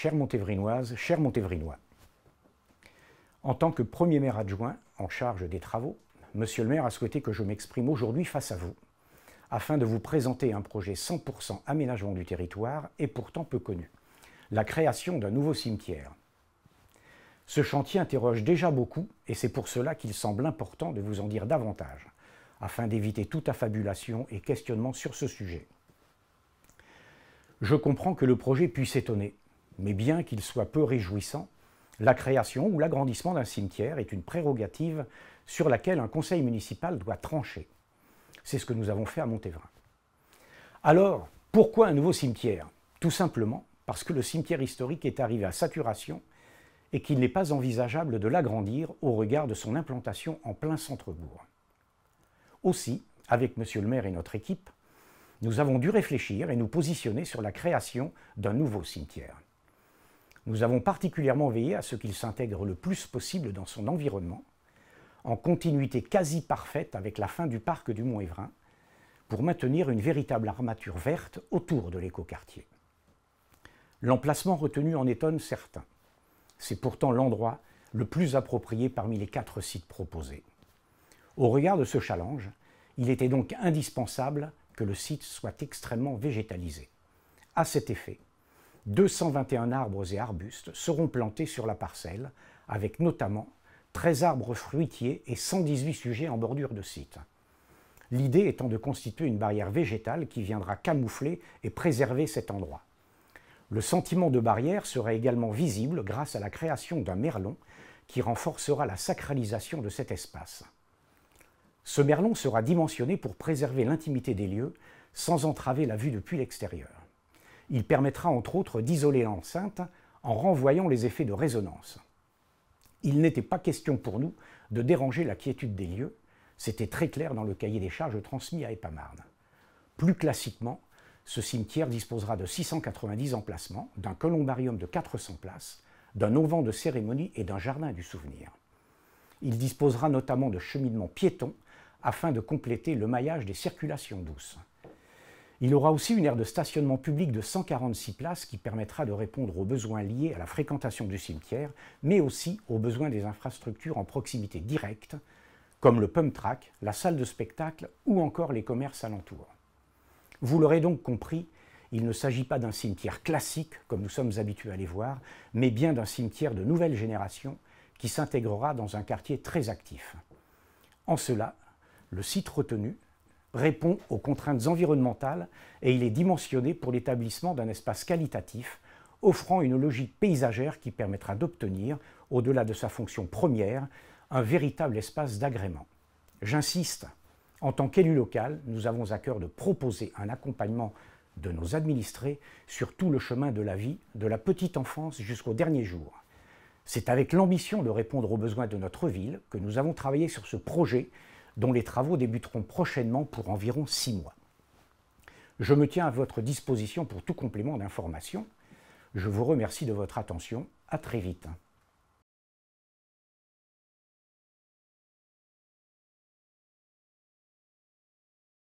Chère Montévrinoise, cher Montévrinois, en tant que premier maire adjoint en charge des travaux, Monsieur le maire a souhaité que je m'exprime aujourd'hui face à vous, afin de vous présenter un projet 100% aménagement du territoire et pourtant peu connu, la création d'un nouveau cimetière. Ce chantier interroge déjà beaucoup et c'est pour cela qu'il semble important de vous en dire davantage, afin d'éviter toute affabulation et questionnement sur ce sujet. Je comprends que le projet puisse étonner, mais bien qu'il soit peu réjouissant, la création ou l'agrandissement d'un cimetière est une prérogative sur laquelle un conseil municipal doit trancher. C'est ce que nous avons fait à Montévrain. Alors, pourquoi un nouveau cimetière Tout simplement parce que le cimetière historique est arrivé à saturation et qu'il n'est pas envisageable de l'agrandir au regard de son implantation en plein centre-bourg. Aussi, avec M. le maire et notre équipe, nous avons dû réfléchir et nous positionner sur la création d'un nouveau cimetière. Nous avons particulièrement veillé à ce qu'il s'intègre le plus possible dans son environnement, en continuité quasi parfaite avec la fin du parc du Mont-Évrin, pour maintenir une véritable armature verte autour de l'écoquartier. L'emplacement retenu en étonne certains. C'est pourtant l'endroit le plus approprié parmi les quatre sites proposés. Au regard de ce challenge, il était donc indispensable que le site soit extrêmement végétalisé. À cet effet, 221 arbres et arbustes seront plantés sur la parcelle, avec notamment 13 arbres fruitiers et 118 sujets en bordure de site. L'idée étant de constituer une barrière végétale qui viendra camoufler et préserver cet endroit. Le sentiment de barrière sera également visible grâce à la création d'un merlon qui renforcera la sacralisation de cet espace. Ce merlon sera dimensionné pour préserver l'intimité des lieux sans entraver la vue depuis l'extérieur. Il permettra entre autres d'isoler l'enceinte en renvoyant les effets de résonance. Il n'était pas question pour nous de déranger la quiétude des lieux, c'était très clair dans le cahier des charges transmis à Epamarne. Plus classiquement, ce cimetière disposera de 690 emplacements, d'un columbarium de 400 places, d'un auvent de cérémonie et d'un jardin du souvenir. Il disposera notamment de cheminements piétons afin de compléter le maillage des circulations douces. Il aura aussi une aire de stationnement public de 146 places qui permettra de répondre aux besoins liés à la fréquentation du cimetière, mais aussi aux besoins des infrastructures en proximité directe, comme le pump track, la salle de spectacle ou encore les commerces alentours. Vous l'aurez donc compris, il ne s'agit pas d'un cimetière classique, comme nous sommes habitués à les voir, mais bien d'un cimetière de nouvelle génération qui s'intégrera dans un quartier très actif. En cela, le site retenu répond aux contraintes environnementales et il est dimensionné pour l'établissement d'un espace qualitatif, offrant une logique paysagère qui permettra d'obtenir, au-delà de sa fonction première, un véritable espace d'agrément. J'insiste, en tant qu'élu local, nous avons à cœur de proposer un accompagnement de nos administrés sur tout le chemin de la vie, de la petite enfance jusqu'au dernier jour. C'est avec l'ambition de répondre aux besoins de notre ville que nous avons travaillé sur ce projet dont les travaux débuteront prochainement pour environ six mois. Je me tiens à votre disposition pour tout complément d'information. Je vous remercie de votre attention. À très vite.